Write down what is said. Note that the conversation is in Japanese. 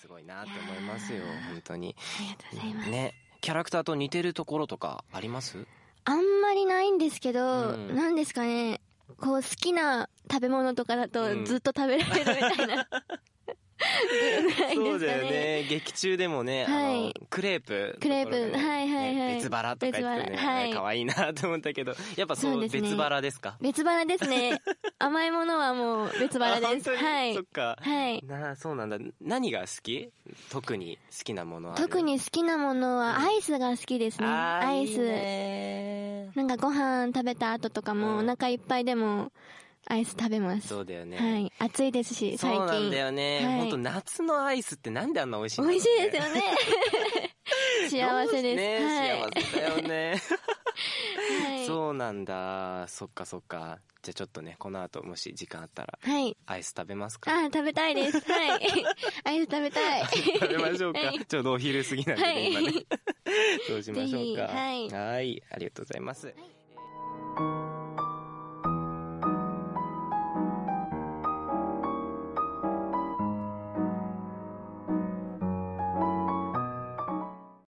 すごいなって思いますよ、本当に。ありがとうございます。ね、キャラクターと似てるところとかありますあんまりないんですけど、うん、なんですかね、こう好きな食べ物とかだとずっと食べられるみたいな、うん、ないですかね。そうだよね。劇中でもね、はい、あの、クレープ、ね、クレープ、はいはいはい。別腹とか言ってね、はい、可愛いなと思ったけど、やっぱそね、別腹ですか、別腹ですね。甘いものはもう別腹です。はい。そっか。はい。なそうなんだ。何が好き特に好きなものは特に好きなものはアイスが好きですね。うん、アイスいい。なんかご飯食べた後とかも、お腹いっぱいでも、アイス食べます。そうだよね。はい。暑いですし、最近。そうなんだよね。はい、本当夏のアイスってなんであんな美味しいの、美味しいですよね。幸せです。ね、はい、幸せだよね。はい、そうなんだ。そっかそっか。じゃあちょっとね、この後もし時間あったら。はい。アイス食べますかあ食べたいです。はい。アイス食べたい。食べましょうか。はい、ちょうどお昼過ぎなんで、ね、はい、今ね。そうしましょうか。はい。はい。ありがとうございます。はい